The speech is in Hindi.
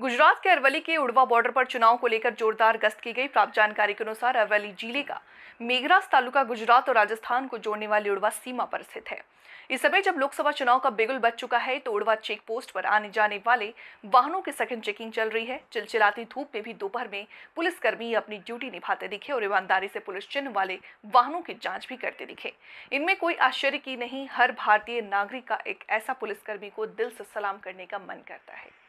गुजरात के अरवली के उड़वा बॉर्डर पर चुनाव को लेकर जोरदार गश्त की गई प्राप्त जानकारी के अनुसार अरवली जिले का मेघरास तालुका गुजरात और राजस्थान को जोड़ने वाली उड़वा सीमा पर स्थित है इस समय जब लोकसभा चुनाव का बिगुल बच चुका है तो उड़वा चेक पोस्ट पर आने जाने वाले वाहनों की सघन चेकिंग चल रही है चिलचिलाती धूप में भी दोपहर में पुलिसकर्मी अपनी ड्यूटी निभाते दिखे और ईमानदारी से पुलिस चिन्ह वाले वाहनों की जांच भी करते दिखे इनमें कोई आश्चर्य की नहीं हर भारतीय नागरिक का एक ऐसा पुलिसकर्मी को दिल से सलाम करने का मन करता है